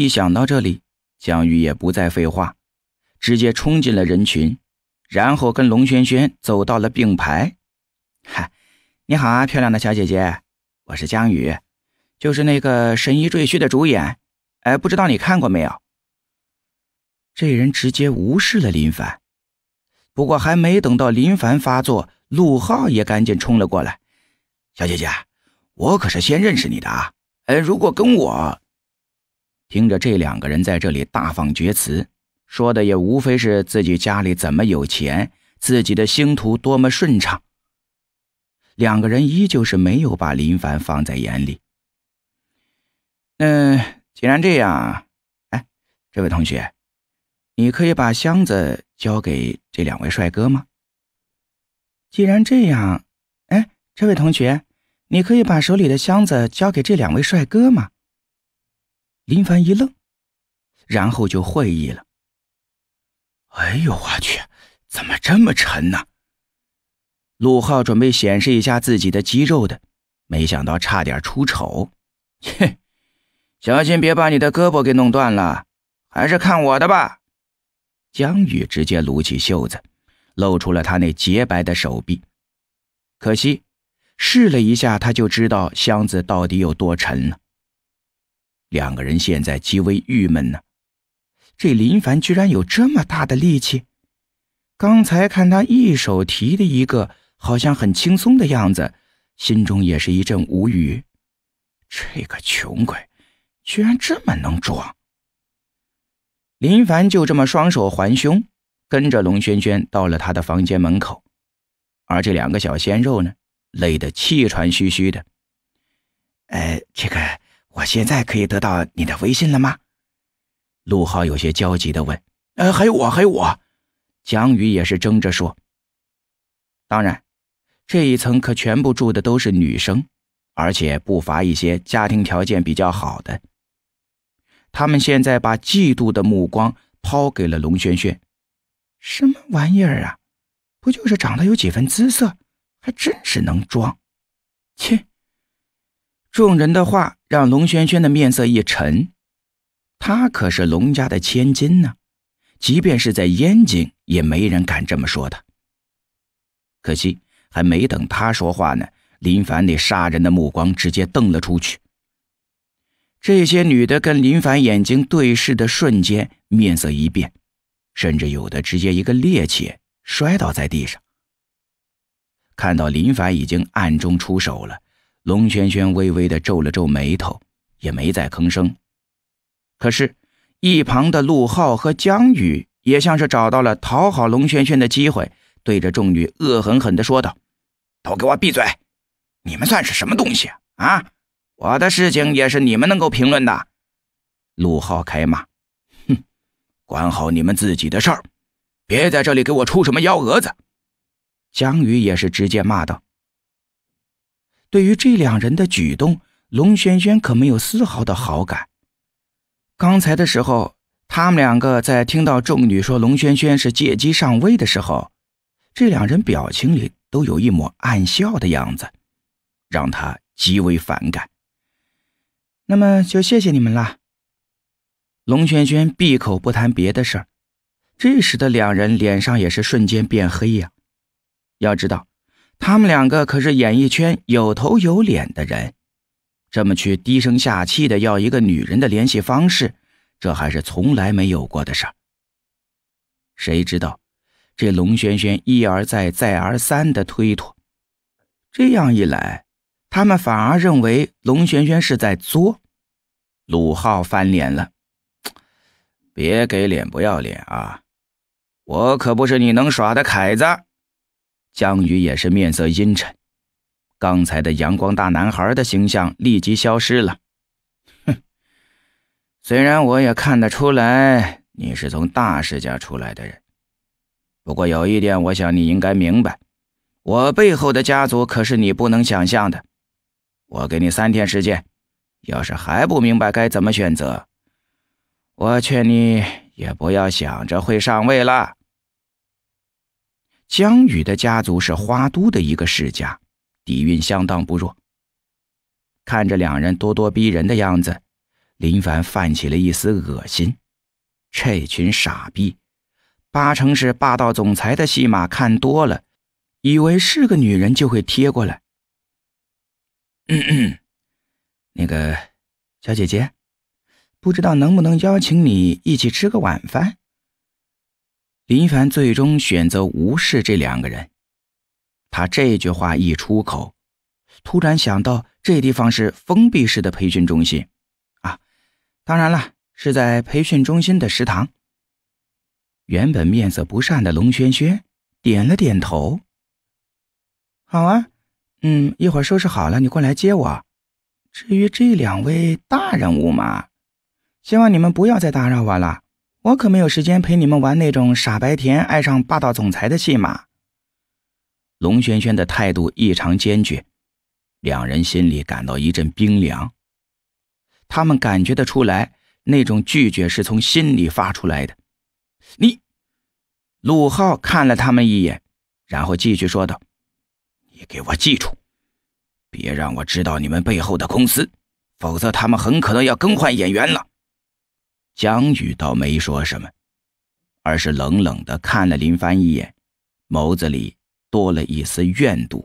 一想到这里，江宇也不再废话，直接冲进了人群，然后跟龙轩轩走到了并排。嗨，你好啊，漂亮的小姐姐，我是江宇，就是那个《神医赘婿》的主演。哎，不知道你看过没有？这人直接无视了林凡。不过还没等到林凡发作，陆浩也赶紧冲了过来。小姐姐，我可是先认识你的啊！哎，如果跟我……听着，这两个人在这里大放厥词，说的也无非是自己家里怎么有钱，自己的星途多么顺畅。两个人依旧是没有把林凡放在眼里。嗯，既然这样，哎，这位同学，你可以把箱子交给这两位帅哥吗？既然这样，哎，这位同学，你可以把手里的箱子交给这两位帅哥吗？林凡一愣，然后就会意了。哎呦我去，怎么这么沉呢？陆浩准备显示一下自己的肌肉的，没想到差点出丑。切，小心别把你的胳膊给弄断了，还是看我的吧。江宇直接撸起袖子，露出了他那洁白的手臂。可惜，试了一下，他就知道箱子到底有多沉了。两个人现在极为郁闷呢，这林凡居然有这么大的力气，刚才看他一手提的一个，好像很轻松的样子，心中也是一阵无语。这个穷鬼，居然这么能装。林凡就这么双手环胸，跟着龙轩轩到了他的房间门口，而这两个小鲜肉呢，累得气喘吁吁的。哎，这个。我现在可以得到你的微信了吗？陆浩有些焦急的问。呃，还有我，还有我。蒋宇也是争着说。当然，这一层可全部住的都是女生，而且不乏一些家庭条件比较好的。他们现在把嫉妒的目光抛给了龙轩轩：“什么玩意儿啊？不就是长得有几分姿色，还真是能装。众人的话让龙轩轩的面色一沉，他可是龙家的千金呢，即便是在燕京，也没人敢这么说的。可惜还没等他说话呢，林凡那杀人的目光直接瞪了出去。这些女的跟林凡眼睛对视的瞬间，面色一变，甚至有的直接一个趔趄摔倒在地上。看到林凡已经暗中出手了。龙轩轩微微的皱了皱眉头，也没再吭声。可是，一旁的陆浩和江宇也像是找到了讨好龙轩轩的机会，对着众女恶狠狠的说道：“都给我闭嘴！你们算是什么东西啊？我的事情也是你们能够评论的？”陆浩开骂：“哼，管好你们自己的事儿，别在这里给我出什么幺蛾子。”江宇也是直接骂道。对于这两人的举动，龙轩轩可没有丝毫的好感。刚才的时候，他们两个在听到众女说龙轩轩是借机上位的时候，这两人表情里都有一抹暗笑的样子，让他极为反感。那么就谢谢你们啦。龙轩轩闭口不谈别的事儿，这时的两人脸上也是瞬间变黑呀。要知道。他们两个可是演艺圈有头有脸的人，这么去低声下气的要一个女人的联系方式，这还是从来没有过的事儿。谁知道，这龙轩轩一而再再而三的推脱，这样一来，他们反而认为龙轩轩是在作。鲁浩翻脸了，别给脸不要脸啊！我可不是你能耍的凯子。江宇也是面色阴沉，刚才的阳光大男孩的形象立即消失了。哼，虽然我也看得出来你是从大世家出来的人，不过有一点，我想你应该明白，我背后的家族可是你不能想象的。我给你三天时间，要是还不明白该怎么选择，我劝你也不要想着会上位了。江宇的家族是花都的一个世家，底蕴相当不弱。看着两人咄咄逼人的样子，林凡泛起了一丝恶心。这群傻逼，八成是霸道总裁的戏码看多了，以为是个女人就会贴过来。嗯嗯，那个小姐姐，不知道能不能邀请你一起吃个晚饭？林凡最终选择无视这两个人。他这句话一出口，突然想到这地方是封闭式的培训中心，啊，当然了，是在培训中心的食堂。原本面色不善的龙轩轩点了点头：“好啊，嗯，一会儿收拾好了你过来接我。至于这两位大人物嘛，希望你们不要再打扰我了。”我可没有时间陪你们玩那种傻白甜爱上霸道总裁的戏码。龙萱萱的态度异常坚决，两人心里感到一阵冰凉。他们感觉得出来，那种拒绝是从心里发出来的。你，陆浩看了他们一眼，然后继续说道：“你给我记住，别让我知道你们背后的公司，否则他们很可能要更换演员了。”江宇倒没说什么，而是冷冷地看了林帆一眼，眸子里多了一丝怨毒。